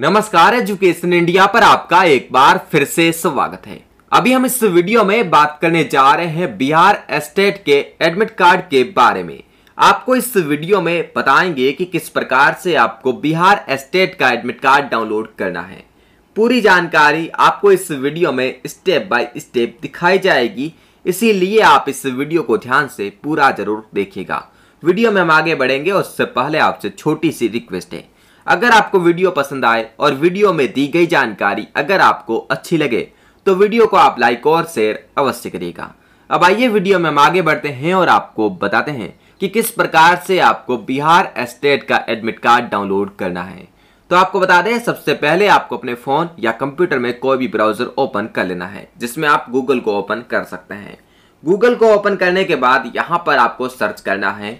नमस्कार education India पर आपका एक बार फिर से स्वागत है अभी हम इस वीडियो में बात करने जा रहे हैं बिहार स्टेट के एडमिट कार्ड के बारे में आपको इस वीडियो में बताएंगे कि किस प्रकार से आपको बिहार स्टेट का एडमिट कार्ड डाउनलोड करना है पूरी जानकारी आपको इस वीडियो में स्टेप बाय स्टेप दिखाई जाएगी इसीलिए आप इस वीडियो को ध्यान से पूरा जरूर देखिएगा वीडियो में हम आगे बढ़ेंगे उससे पहले आपसे छोटी सी रिक्वेस्ट है अगर आपको वीडियो पसंद आए और वीडियो में दी गई जानकारी अगर आपको अच्छी लगे तो वीडियो को आप लाइक और शेयर अवश्य करिएगा अब आइए वीडियो में हम आगे बढ़ते हैं और आपको बताते हैं कि किस प्रकार से आपको बिहार एस्टेट का एडमिट कार्ड डाउनलोड करना है तो आपको बता दें सबसे पहले आपको अपने फ़ोन या कंप्यूटर में कोई भी ब्राउज़र ओपन कर लेना है जिसमें आप गूगल को ओपन कर सकते हैं गूगल को ओपन करने के बाद यहाँ पर आपको सर्च करना है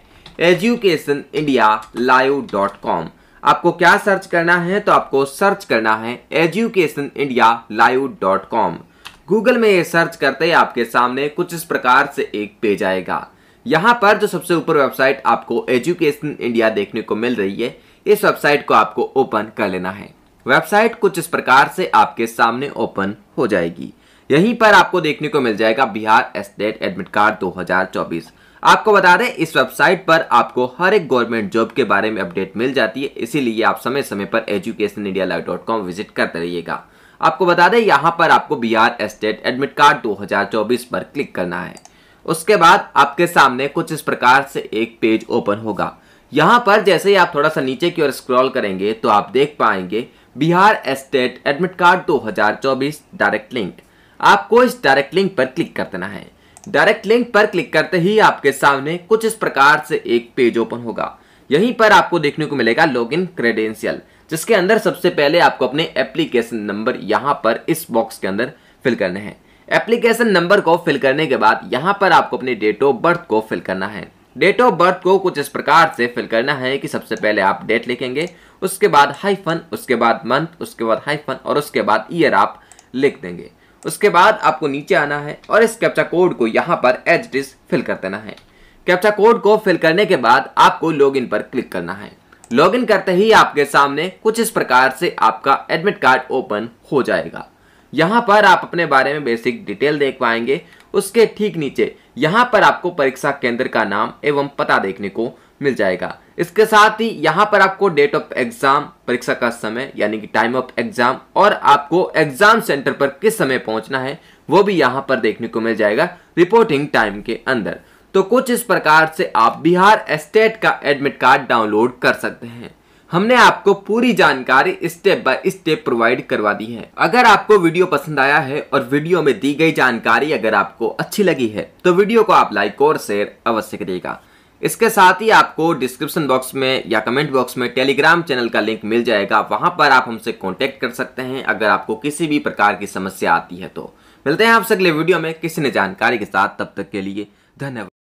education India live dot com आपको क्या सर्च करना है तो आपको सर्च करना है education India live dot com Google में ये सर्च करते ही आपके सामने कुछ इस प्रकार से एक पेज आएगा यहाँ पर जो सबसे ऊपर वेबसाइट आपको एजुकेशन इंडिया देखने को मिल रही है इस वेबसाइट को आपको ओपन कर लेना है वेबसाइट कुछ इस प्रकार से आपके सामने ओपन हो जाएगी यहीं पर आपको देखने को मिल जाएगा बिहार स्टेट एडमिट कार्ड 2024 आपको बता दें इस वेबसाइट पर आपको हर एक गवर्नमेंट जॉब के बारे में अपडेट मिल जाती है इसीलिए आप समय समय पर education India live dot com visit करते रहिएगा आपको बता दें यहाँ पर आपको बिहार स्टेट एडमिट कार्ड 2024 पर क्लिक करना है उसके बाद आपके सामने कुछ इस प्रकार से एक पेज ओपन होगा यहाँ पर जैसे ही आप थोड़ा सा नीचे की ओर स्क्रॉल करेंगे तो आप देख पाएंगे Bihar state admit card 2024 direct link आपको इस डायरेक्ट लिंक पर क्लिक कर देना है डायरेक्ट लिंक पर क्लिक करते ही आपके सामने कुछ इस प्रकार से एक पेज ओपन होगा यहीं पर आपको देखने को मिलेगा लॉग इन क्रेडेंशियल जिसके अंदर सबसे पहले आपको अपने एप्लीकेशन नंबर यहाँ पर इस बॉक्स के अंदर फिल करने हैं एप्लीकेशन नंबर को फिल करने के बाद यहाँ पर आपको अपने डेट ऑफ बर्थ को फिल करना है डेट ऑफ बर्थ को कुछ इस प्रकार से फिल करना है कि सबसे पहले आप डेट लिखेंगे उसके बाद हाइफन उसके बाद मंथ उसके बाद हाइफन और उसके बाद ईयर आप लिख देंगे उसके बाद आपको नीचे आना है और इस कैप्चा कोड को यहाँ पर एच डिस फिल कर देना है कैप्चा कोड को फिल करने के बाद आपको लॉगिन पर क्लिक करना है लॉगिन करते ही आपके सामने कुछ इस प्रकार से आपका एडमिट कार्ड ओपन हो जाएगा यहाँ पर आप अपने बारे में बेसिक डिटेल देख पाएंगे उसके ठीक नीचे यहाँ पर आपको परीक्षा केंद्र का नाम एवं पता देखने को मिल जाएगा इसके साथ ही यहाँ पर आपको डेट ऑफ एग्जाम परीक्षा का समय यानी कि टाइम ऑफ एग्जाम और आपको एग्जाम सेंटर पर किस समय पहुंचना है वो भी यहाँ पर देखने को मिल जाएगा रिपोर्टिंग टाइम के अंदर तो कुछ इस प्रकार से आप बिहार स्टेट का एडमिट कार्ड डाउनलोड कर सकते हैं हमने आपको पूरी जानकारी स्टेप बाय स्टेप प्रोवाइड करवा दी है अगर आपको वीडियो पसंद आया है और वीडियो में दी गई जानकारी अगर आपको अच्छी लगी है तो वीडियो को आप लाइक और शेयर अवश्य करिएगा इसके साथ ही आपको डिस्क्रिप्शन बॉक्स में या कमेंट बॉक्स में टेलीग्राम चैनल का लिंक मिल जाएगा वहां पर आप हमसे कॉन्टेक्ट कर सकते हैं अगर आपको किसी भी प्रकार की समस्या आती है तो मिलते हैं आपसे अगले वीडियो में किसी ने जानकारी के साथ तब तक के लिए धन्यवाद